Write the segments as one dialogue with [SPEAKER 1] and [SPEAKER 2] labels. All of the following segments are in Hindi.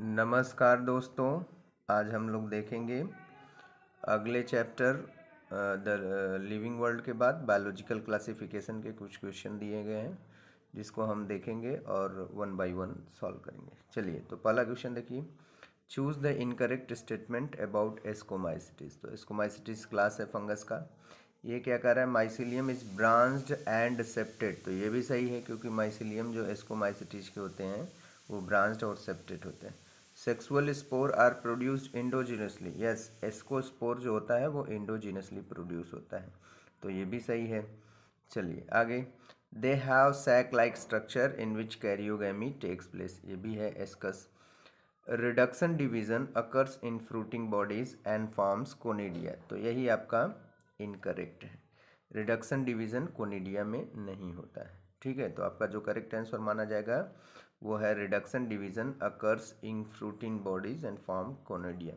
[SPEAKER 1] नमस्कार दोस्तों आज हम लोग देखेंगे अगले चैप्टर द लिविंग वर्ल्ड के बाद बायोलॉजिकल क्लासिफिकेशन के कुछ क्वेश्चन दिए गए हैं जिसको हम देखेंगे और वन बाय वन सॉल्व करेंगे चलिए तो पहला क्वेश्चन देखिए choose the incorrect statement about ascomycetes तो एस्कोमाइसिटिस क्लास है फंगस का ये क्या कर रहा है mycelium is branched and septate तो ये भी सही है क्योंकि माइसिलियम जो एस्कोमाइसिटीज के होते हैं वो ब्रांच्ड और सेप्टेट होते हैं sexual spore are produced endogenously yes ascospore जो होता है वो इंडोजिनसली प्रोड्यूस होता है तो ये भी सही है चलिए आगे they have sac like structure in which karyogamy takes place ये भी है ascus reduction division occurs in fruiting bodies and forms conidia तो यही आपका इनकरेक्ट है रिडक्शन डिवीजन कोनेडिया में नहीं होता है ठीक है तो आपका जो करेक्ट आंसर माना जाएगा वो है reduction division occurs in fruiting bodies and form conidia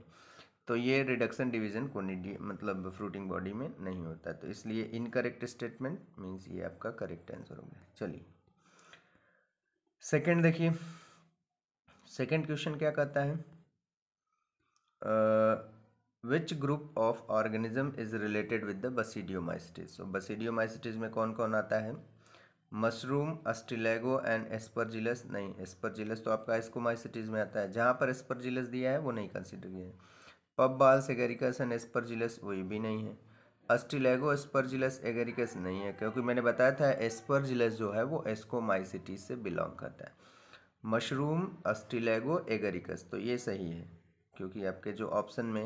[SPEAKER 1] तो ये रिडक्शन डिवीज़न कोनेडिया मतलब फ्रूटिंग बॉडी में नहीं होता तो इसलिए इनकरेक्ट स्टेटमेंट मीन्स ये आपका करेक्ट आंसर होगा चलिए सेकेंड देखिए सेकेंड क्वेश्चन क्या कहता है which group of organism is related with the basidiomycetes so basidiomycetes में कौन कौन आता है मशरूम अस्टिलेगो एंड एस्परजिलस नहीं एस्परजिलस तो आपका एस्कोमाइसिटीज में आता है जहाँ पर एस्परजिलस दिया है वो नहीं कंसिडर किया है puff balls Agaricus and Aspergillus वही भी नहीं है अस्टिलेगो एस्परजिलस एगेरिकस नहीं है क्योंकि मैंने बताया था एस्परजिलस जो है वो एस्कोमाइसिटीज से बिलोंग करता है मशरूम अस्टिलेगो एगेरिकस तो ये सही है क्योंकि आपके जो ऑप्शन में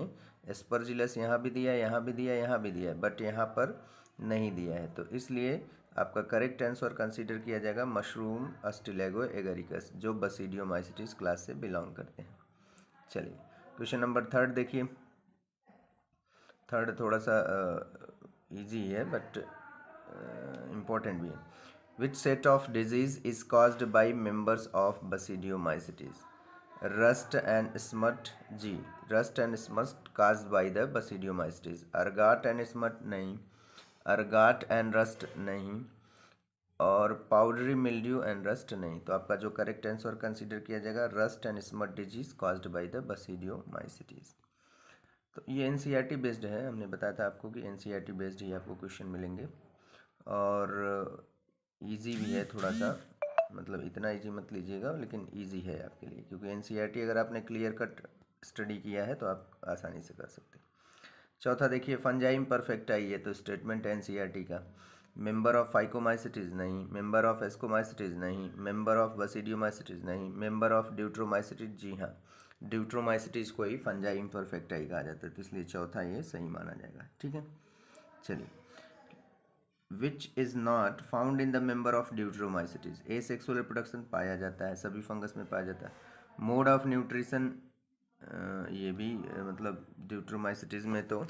[SPEAKER 1] एस्परजिलस यहाँ भी दिया यहाँ भी दिया यहाँ भी दिया बट यहाँ पर नहीं दिया है तो इसलिए आपका करेक्ट आंसर कंसीडर किया जाएगा मशरूम अस्टिलेगो एगरिकस जो बसीडियोमाइसिटिस क्लास से बिलोंग करते हैं चलिए क्वेश्चन नंबर थर्ड देखिए थर्ड थोड़ा सा इजी है बट इम्पोर्टेंट भी है which set of disease is caused by members of basidiomycetes rust and smut जी rust and smut caused by the basidiomycetes ergot and smut नहीं अर्गाट एंड रस्ट नहीं और पाउडरी मिल्ड्यू एंड रस्ट नहीं तो आपका जो करेक्ट आंसर कंसीडर किया जाएगा rust and smut disease caused by the basidiomycetes तो ये एन बेस्ड e है हमने बताया था आपको कि एन बेस्ड e ही आपको क्वेश्चन मिलेंगे और इजी भी है थोड़ा सा मतलब इतना इजी मत लीजिएगा लेकिन ईजी है आपके लिए क्योंकि एन e अगर आपने क्लियर कट स्टडी किया है तो आप आसानी से कर सकते हैं चौथा देखिए फंजाइम परफेक्ट आई है तो स्टेटमेंट टी e का मेंबर ऑफ फाइकोमाइसिटीज नहीं मेंबर ऑफ एस्कोमाइसिटीज नहीं मेंबर ऑफ बसीडियोमाइसिटीज नहीं मेंबर ऑफ ड्यूट्रोमाइसिटीज जी हाँ ड्यूट्रोमाइसिटीज को ही फंजाइम परफेक्ट आई कहा जाता है तो इसलिए चौथा ये सही माना जाएगा ठीक है चलिए which is not found in the member of deuteromycetes asexual reproduction पाया जाता है सभी फंगस में पाया जाता है मोड ऑफ न्यूट्रिशन ये भी मतलब ड्यूट्रोमाइसिटीज़ में तो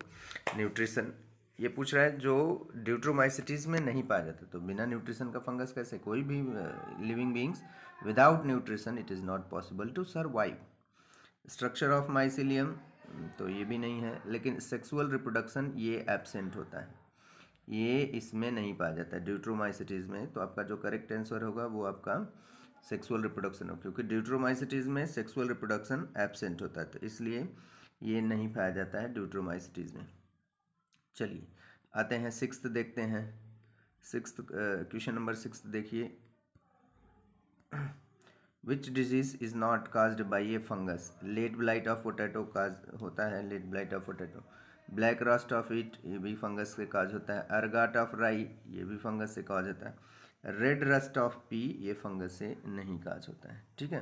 [SPEAKER 1] न्यूट्रिशन ये पूछ रहा है जो ड्यूट्रोमाइसिटीज़ में नहीं पाया जाता तो बिना न्यूट्रिशन का फंगस कैसे कोई भी living beings without nutrition it is not possible to survive structure of mycelium तो ये भी नहीं है लेकिन सेक्सुअल रिप्रोडक्शन ये एबसेंट होता है ये इसमें नहीं पाया जाता ड्यूट्रोमाइसिटीज़ में तो आपका जो करेक्ट आंसर होगा वो आपका सेक्सुअल रिप्रोडक्शन हो क्योंकि ड्यूट्रोमाइसिटीज़ में सेक्सुअल रिप्रोडक्शन एबसेंट होता है तो इसलिए ये नहीं पाया जाता है ड्यूट्रोमाइसिटीज़ में चलिए आते हैं सिक्स्थ देखते हैं सिक्स क्वेश्चन नंबर सिक्स देखिए which disease is not caused by a fungus late blight of potato cause होता है late blight of potato black rust of wheat ये भी फंगस से काज होता है अर्गाट ऑफ राई ये भी फंगस से काज होता है रेड रस्ट ऑफ पी ये फंगस से नहीं काज होता है ठीक है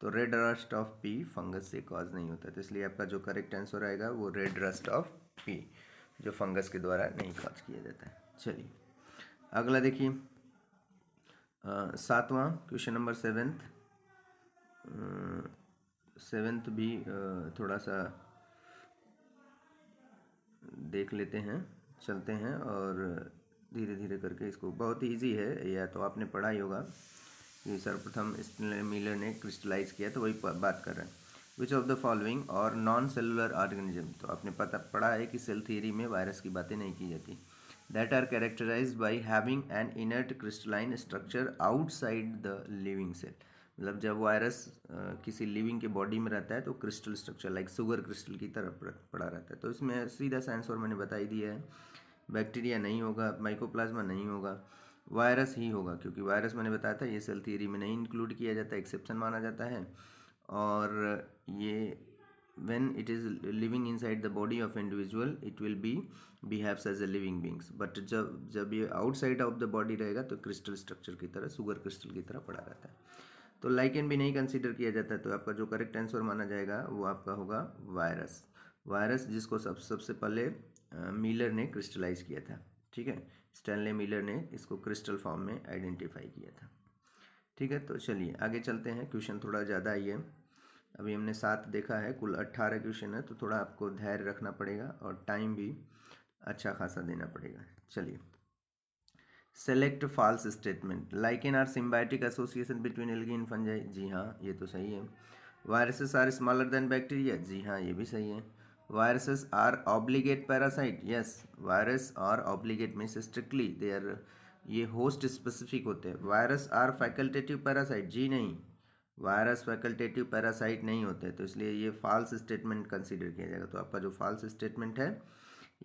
[SPEAKER 1] तो red rust of pea fungus से काज नहीं होता है तो इसलिए आपका जो करेक्ट आंसर आएगा वो रेड रस्ट ऑफ पी जो फंगस के द्वारा नहीं काज किया जाता है चलिए अगला देखिए सातवां क्वेश्चन नंबर सेवेंथ सेवेंथ भी आ, थोड़ा सा देख लेते हैं चलते हैं और धीरे धीरे करके इसको बहुत ईजी है या तो आपने पढ़ा ही होगा कि सर्वप्रथम मिलर ने क्रिस्टलाइज किया तो वही बात कर रहे हैं which of the following are non cellular organism तो आपने पता पढ़ा है कि सेल थियरी में वायरस की बातें नहीं की जाती that are characterize by having an inert crystalline structure outside the living cell मतलब जब वायरस किसी लिविंग के बॉडी में रहता है तो crystal structure like sugar crystal की तरफ पड़ा रहता है तो इसमें सीधा साइंस और मैंने बताई दिया है बैक्टीरिया नहीं होगा माइकोप्लाज्मा नहीं होगा वायरस ही होगा क्योंकि वायरस मैंने बताया था ये सेल थियरी में नहीं इंक्लूड किया जाता एक्सेप्शन माना जाता है और ये it is living inside the body of individual it will be behaves as a living beings but जब जब ये आउटसाइड ऑफ द बॉडी रहेगा तो क्रिस्टल स्ट्रक्चर की तरह सुगर क्रिस्टल की तरह पड़ा रहता है तो लाइकेन भी नहीं कंसिडर किया जाता है तो आपका जो करेक्ट आंसर माना जाएगा वो आपका होगा वायरस वायरस जिसको सब सबसे पहले मिलर ने क्रिस्टलाइज किया था ठीक है स्टैनले मिलर ने इसको क्रिस्टल फॉर्म में आइडेंटिफाई किया था ठीक है तो चलिए आगे चलते हैं क्वेश्चन थोड़ा ज़्यादा ही है अभी हमने सात देखा है कुल अट्ठारह क्वेश्चन है तो थोड़ा आपको धैर्य रखना पड़ेगा और टाइम भी अच्छा खासा देना पड़ेगा चलिए select false statement lichen are symbiotic association between algae in fungi जी हाँ ये तो सही है viruses are smaller than bacteria जी हाँ ये भी सही है viruses are obligate parasite yes virus are obligate means strictly they are ये होस्ट स्पेसिफिक होते हैं वायरस आर फैकल्टेटिव पैरासाइट जी नहीं वायरस फैकल्टेटिव पैरासाइट नहीं होते तो इसलिए ये फॉल्स स्टेटमेंट कंसिडर किया जाएगा तो आपका जो फॉल्स स्टेटमेंट है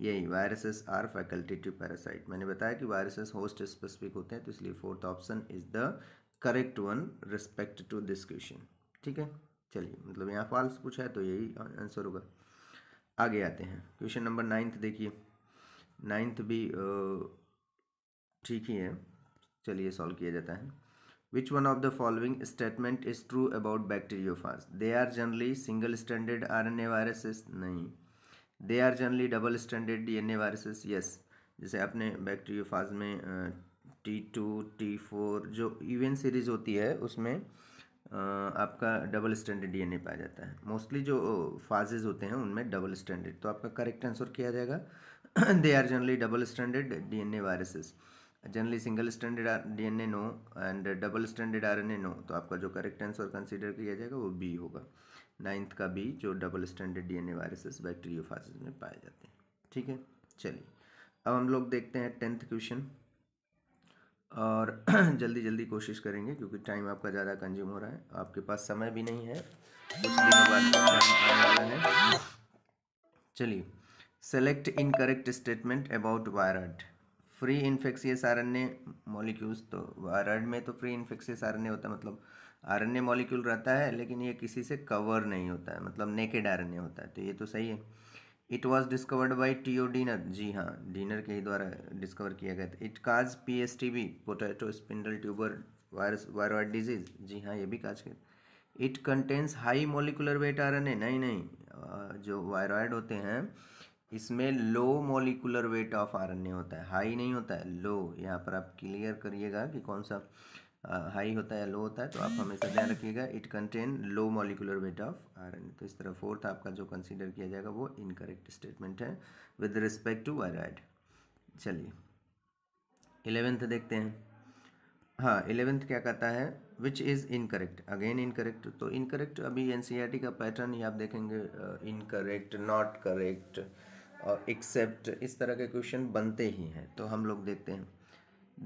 [SPEAKER 1] यही वायरसेस आर फैकल्टेटिव पैरासाइट मैंने बताया कि वायरसेस होस्ट स्पेसिफिक होते हैं तो इसलिए fourth option is the correct one respect to this question ठीक है चलिए मतलब यहाँ फॉल्स पूछा है तो यही आंसर होगा आगे आते हैं क्वेश्चन नंबर नाइन्थ देखिए नाइन्थ भी ठीक ही है चलिए सॉल्व किया जाता है which one of the following statement is true about bacteriophage they are generally single standard R N A viruses नहीं they are generally double standard D N A viruses yes जैसे आपने बैक्टीरियोफाज में टी टू टी फोर जो इवेंट सीरीज होती है उसमें आपका double standard D N A पाया जाता है मोस्टली जो फाजेज होते हैं उनमें डबल स्टैंडर्ड तो आपका करेक्ट आंसर किया जाएगा they are generally double standard D N A viruses generally single standard D N A no and double standard R N A no तो आपका जो करेक्ट आंसर कंसिडर किया जाएगा वो बी होगा नाइन्थ का बी जो double standard DNA viruses bacteriophages में पाए जाते हैं ठीक है चलिए अब हम लोग देखते हैं टेंथ क्वेश्चन और जल्दी जल्दी कोशिश करेंगे क्योंकि टाइम आपका ज़्यादा कंज्यूम हो रहा है आपके पास समय भी नहीं है कुछ दिनों बाद तो चलिए select incorrect statement about viroid free infectious R N molecules तो वायरड में तो फ्री इन्फेक्शियस आर होता है मतलब आरएनए मॉलिक्यूल रहता है लेकिन ये किसी से कवर नहीं होता है मतलब नेकेड आरएनए होता है तो ये तो सही है it was discovered by T O Diener जी हाँ डिनर के ही द्वारा डिस्कवर किया गया था it cause P S T B potato spindle tuber virus viroid disease जी हाँ ये भी काज के it contains high molecular weight R नहीं नहीं जो वायरॉयड होते हैं इसमें low molecular weight of R होता है हाई नहीं होता है लो यहाँ पर आप क्लियर करिएगा कि कौन सा हाई होता है या लो होता है तो आप हमेशा ध्यान रखिएगा it contain low molecular weight of R तो इस तरह फोर्थ आपका जो कंसीडर किया जाएगा वो इनकरेक्ट स्टेटमेंट है विद रिस्पेक्ट टू वायराइड चलिए इलेवेंथ देखते हैं हाँ इलेवेंथ क्या कहता है which is incorrect again incorrect तो इनकरेक्ट अभी एन e का पैटर्न ही आप देखेंगे इनकरेक्ट नॉट करेक्ट और एक्सेप्ट इस तरह के क्वेश्चन बनते ही हैं तो हम लोग देखते हैं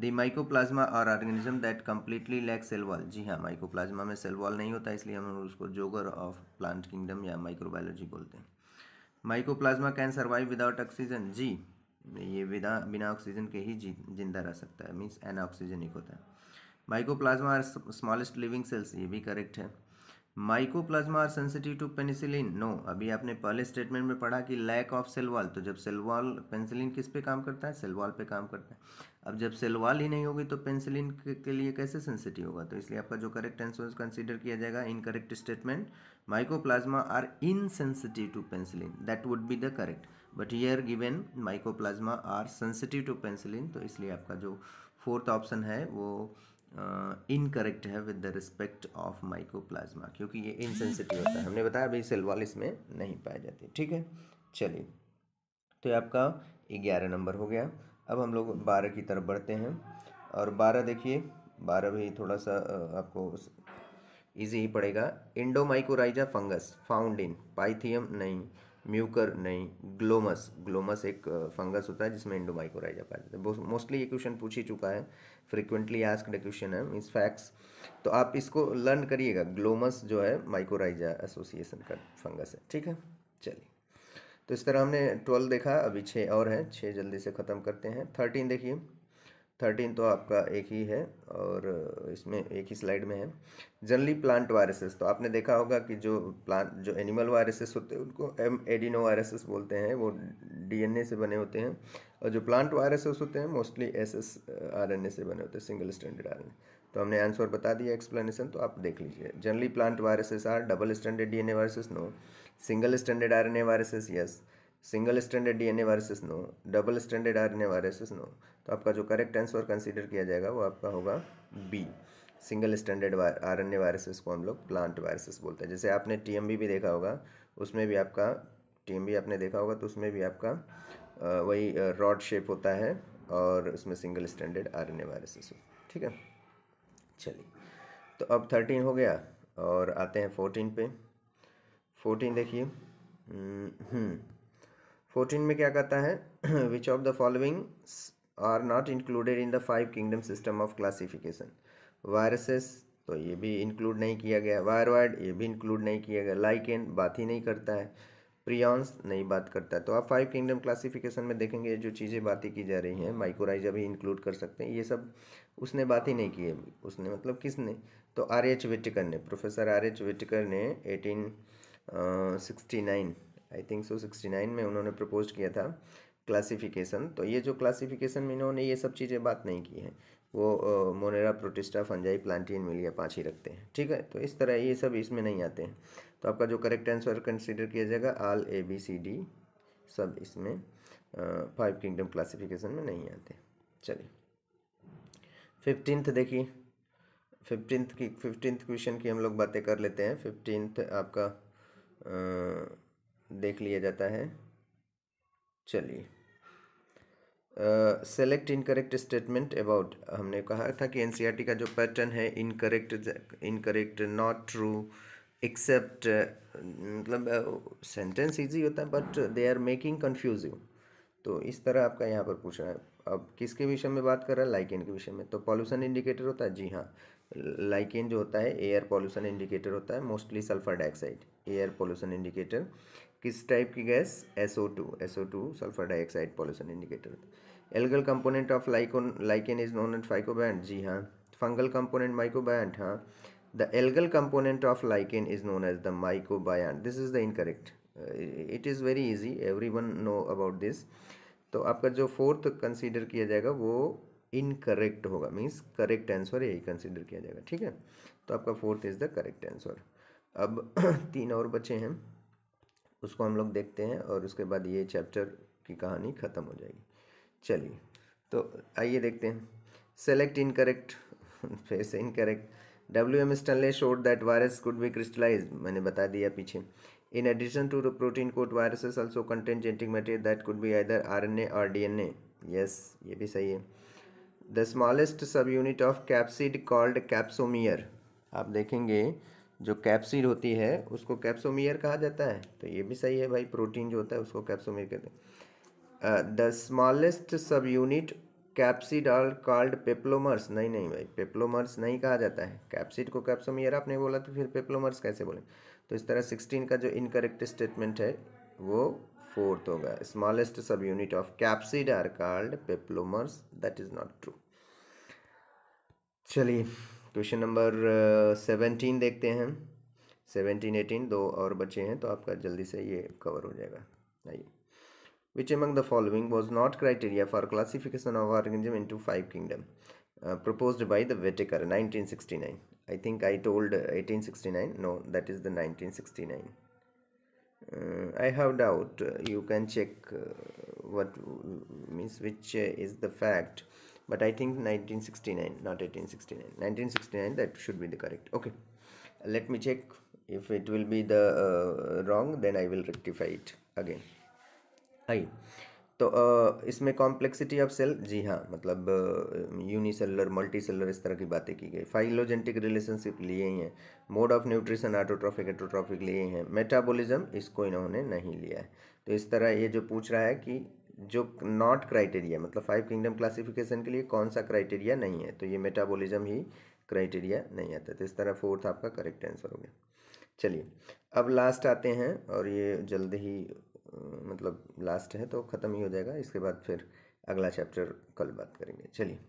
[SPEAKER 1] the mycoplasma are organism that completely lack cell wall जी हाँ माइकोप्लाज्मा में सेल वॉल नहीं होता इसलिए हम उसको जोगर ऑफ प्लांट किंगडम या माइक्रोबायोलॉजी बोलते हैं mycoplasma can survive without oxygen जी ये विदा बिना ऑक्सीजन के ही जी जिंदा रह सकता है मीन्स एन ऑक्सीजनिक होता है mycoplasma are smallest living cells ये भी करेक्ट है mycoplasma are sensitive to penicillin no अभी आपने पहले स्टेटमेंट में पढ़ा कि लैक ऑफ सेलवाल तो जब सेलवाल पेंसिलिन किस पे काम करता है सेलवाल पे काम करता है अब जब सेलवाल ही नहीं होगी तो पेंसिलिन के लिए कैसे सेंसिटिव होगा तो इसलिए आपका जो करेक्ट आंसर कंसिडर किया जाएगा incorrect statement mycoplasma are insensitive to penicillin that would be the correct but here given mycoplasma are sensitive to penicillin तो इसलिए आपका जो फोर्थ ऑप्शन है वो इनकरेक्ट uh, है with the respect of mycoplasma क्योंकि ये इनसेंसिटिव होता है हमने बताया भाई सेल इसमें नहीं पाई जाती ठीक है चलिए तो ये आपका ग्यारह नंबर हो गया अब हम लोग बारह की तरफ बढ़ते हैं और बारह देखिए बारह भी थोड़ा सा आपको इजी ही पड़ेगा endomycorrhiza fungus found in Pythium नहीं म्यूकर नहीं ग्लोमस ग्लोमस एक फंगस होता है जिसमें इंडोमाइकोराइजा पाया जाता है मोस्टली ये क्वेश्चन पूछ ही चुका है फ्रिक्वेंटली आस्क्ड क्वेश्चन है मीन फैक्ट्स तो आप इसको लर्न करिएगा ग्लोमस जो है माइकोराइजा एसोसिएशन का फंगस है ठीक है चलिए तो इस तरह हमने ट्वेल्व देखा अभी छः और है छः जल्दी से ख़त्म करते हैं थर्टीन देखिए थर्टीन तो आपका एक ही है और इसमें एक ही स्लाइड में है जनरली प्लांट वायरसेस तो आपने देखा होगा कि जो प्लांट जो एनिमल वायरसेस होते हैं उनको एम एडिनो वायरसेस बोलते हैं वो डीएनए से बने होते हैं और जो प्लांट वायरसेस होते हैं mostly S S R N A से बने होते हैं सिंगल स्टैंडर्ड आर एन तो हमने आंसर बता दिया एक्सप्लेनेशन तो आप देख लीजिए generally plant viruses are double standard D N A viruses no single standard R N A viruses yes single standard DNA viruses no double standard RNA viruses no तो आपका जो करेक्ट आंसर कंसीडर किया जाएगा वो आपका होगा B single standard RNA viruses को हम लोग प्लांट वायरसेस बोलते हैं जैसे आपने टीएमबी भी देखा होगा उसमें भी आपका टीएमबी आपने देखा होगा तो उसमें भी आपका वही रॉड शेप होता है और उसमें सिंगल स्टैंडर्ड ए वायरसेस हो ठीक है चलिए तो अब थर्टीन हो गया और आते हैं फोर्टीन पे फोर्टीन देखिए हम्म, हम्म। फोर्टीन में क्या कहता है which of the following are not included in the five kingdom system of classification viruses तो ये भी इंक्लूड नहीं किया गया वायरवाइड ये भी इंक्लूड नहीं किया गया लाइकेन बात ही नहीं करता है प्रियॉन्स नहीं बात करता है तो आप फाइव किंगडम क्लासिफिकेशन में देखेंगे जो चीज़ें बातें की जा रही हैं माइक्रोराइजा भी इंक्लूड कर सकते हैं ये सब उसने बात ही नहीं की है उसने मतलब किसने तो आर एच वेटिकर ने प्रोफेसर आर एच वेटिकर ने eighteen sixty nine I think so sixty nine में उन्होंने प्रपोज किया था क्लासिफिकेशन तो ये जो क्लासिफिकेशन में इन्होंने ये सब चीज़ें बात नहीं की हैं वो मोनेरा प्रोटिस्टा फंजाई प्लांटीन मिलिया पाँच ही रखते हैं ठीक है तो इस तरह ये सब इसमें नहीं आते हैं तो आपका जो करेक्ट आंसर कंसिडर किया जाएगा आल ए बी सी डी सब इसमें फाइव किंगडम क्लासिफिकेशन में नहीं आते चलिए फिफ्टींथ देखिए फिफ्टींथ की फिफ्टींथ क्वेश्चन की हम लोग बातें कर लेते हैं फिफ्टींथ आपका आ, देख लिया जाता है चलिए सेलेक्ट इनकरेक्ट स्टेटमेंट अबाउट हमने कहा था कि एनसीईआरटी e का जो पैटर्न है incorrect incorrect not true except मतलब सेंटेंस इजी होता है but they are making confusing तो इस तरह आपका यहाँ पर पूछ रहा है अब किसके विषय में बात कर रहा है लाइक इनके विषय में तो पॉल्यूशन इंडिकेटर होता है जी हाँ लाइकेन जो होता है एयर पॉल्यूशन इंडिकेटर होता है mostly sulphur dioxide air pollution indicator किस टाइप की gas S S O two O two sulphur dioxide pollution indicator algal component of lichon lichen is known at phycobiont जी हाँ फंगल कंपोनेंट माइकोबैंड हाँ the algal component of lichen is known as the mycobiont this is the incorrect it is very easy everyone know about this तो आपका जो फोर्थ कंसीडर किया जाएगा वो इनकरेक्ट होगा मीन्स करेक्ट आंसर यही कंसिडर किया जाएगा ठीक है तो आपका fourth is the correct answer अब तीन और बचे हैं उसको हम लोग देखते हैं और उसके बाद ये चैप्टर की कहानी ख़त्म हो जाएगी चलिए तो आइए देखते हैं सेलेक्ट इनकरेक्ट फिर से incorrect W M Stanley showed that virus could be crystallize मैंने बता दिया पीछे in addition to the protein coat viruses also content genetic material that could be either D or A yes ये भी सही है the smallest sub unit of capsid called capsomere आप देखेंगे जो कैप्सिड होती है उसको कैप्सोमियर कहा जाता है तो ये भी सही है भाई प्रोटीन जो होता है उसको कैप्सोमियर कहते हैं the smallest sub unit capsid are called peplomers नहीं नहीं भाई पेप्लोमर्स नहीं कहा जाता है कैप्सिड को कैप्सोमियर आपने बोला तो फिर पेप्लोमर्स कैसे बोले तो इस तरह सिक्सटीन का जो इनकरेक्ट स्टेटमेंट है वो फोर्थ होगा smallest sub unit of capsid are called peplomers that is not true चलिए क्वेश्चन नंबर सेवेंटीन देखते हैं सेवेंटीन एटीन दो और बचे हैं तो आपका जल्दी से ये कवर हो जाएगा आइए which among the following was not criteria for classification of organism to five kingdom propose by the Whittaker nineteen sixty nine I think I told eighteen sixty nine no that is the nineteen sixty nine I have doubt you can check what means which is the fact but I think 1969 not 1869 1969 that should be the correct okay let me check if it will be the uh, wrong then I will rectify it again आइए तो uh, इसमें कॉम्प्लेक्सिटी ऑफ सेल जी हाँ मतलब यूनिसेलर मल्टी सेलर इस तरह की बातें की गई फाइलोजेंटिक रिलेशनशिप लिए ही हैं mode of nutrition autotrophic autotrophic लिए हैं मेटाबॉलिज्म इसको इन्होंने नहीं लिया है तो इस तरह ये जो पूछ रहा है कि जो नॉट क्राइटेरिया मतलब फाइव किंगडम क्लासिफिकेशन के लिए कौन सा क्राइटेरिया नहीं है तो ये मेटाबॉलिज्म ही क्राइटेरिया नहीं आता तो इस तरह फोर्थ आपका करेक्ट आंसर हो गया चलिए अब लास्ट आते हैं और ये जल्द ही मतलब लास्ट है तो ख़त्म ही हो जाएगा इसके बाद फिर अगला चैप्टर कल बात करेंगे चलिए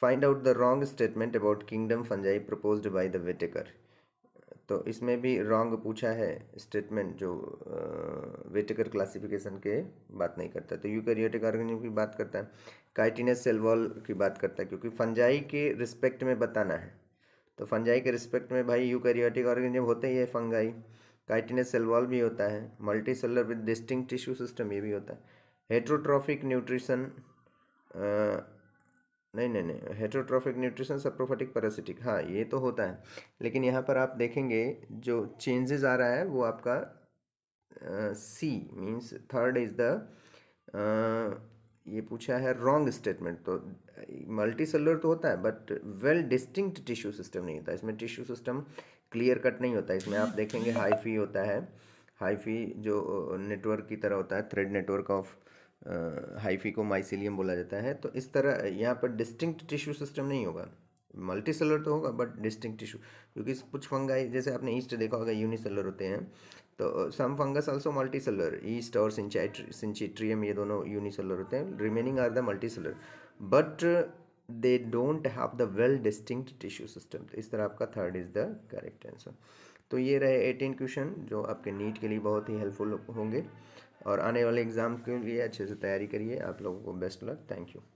[SPEAKER 1] find out the wrong statement about kingdom fungi proposed by the Whittaker तो इसमें भी रॉन्ग पूछा है स्टेटमेंट जो वेटिकर क्लासिफिकेशन के बात नहीं करता तो यूकैरियोटिक ऑर्गेनिज्म की बात करता है काइटिनस सेलवॉल की बात करता है क्योंकि फंजाई के रिस्पेक्ट में बताना है तो फंजाई के रिस्पेक्ट में भाई यूकैरियोटिक ऑर्गेनिज्म होते ही है फंगाई काइटिनस सेलवॉल भी होता है multi cellular with distinct tissue system ये भी होता है हेट्रोट्रॉफिक न्यूट्रिशन नहीं नहीं नहीं हेटरोट्रॉफिक न्यूट्रिशन सप्रोफेटिक पैरासिटिक हाँ ये तो होता है लेकिन यहाँ पर आप देखेंगे जो चेंजेस आ रहा है वो आपका C means third is the ये पूछा है रॉन्ग स्टेटमेंट तो मल्टी सेलर तो होता है but well distinct tissue system नहीं होता इसमें टिश्यू सिस्टम क्लियर कट नहीं होता इसमें आप देखेंगे हाई फी होता है हाई फी जो नेटवर्क की तरह होता है थ्रेड नेटवर्क ऑफ हाइफी को माइसिलियम बोला जाता है तो इस तरह यहाँ पर डिस्टिंक्ट टिश्यू सिस्टम नहीं होगा मल्टी सेलर तो होगा बट डिस्टिंक्ट टिश्यू क्योंकि कुछ फंगाई जैसे आपने ईस्ट देखा होगा यूनिसेलर होते हैं तो some fungus also multi cellular yeast और सिंचिट्रियम ये दोनों यूनिसेलर होते हैं remaining are the multi cellular but they don't have the well distinct tissue system तो इस तरह आपका third is the correct answer तो ये रहे एटीन क्वेश्चन जो आपके नीट के लिए बहुत ही हेल्पफुल होंगे और आने वाले एग्ज़ाम के लिए अच्छे से तैयारी करिए आप लोगों को बेस्ट लक थैंक यू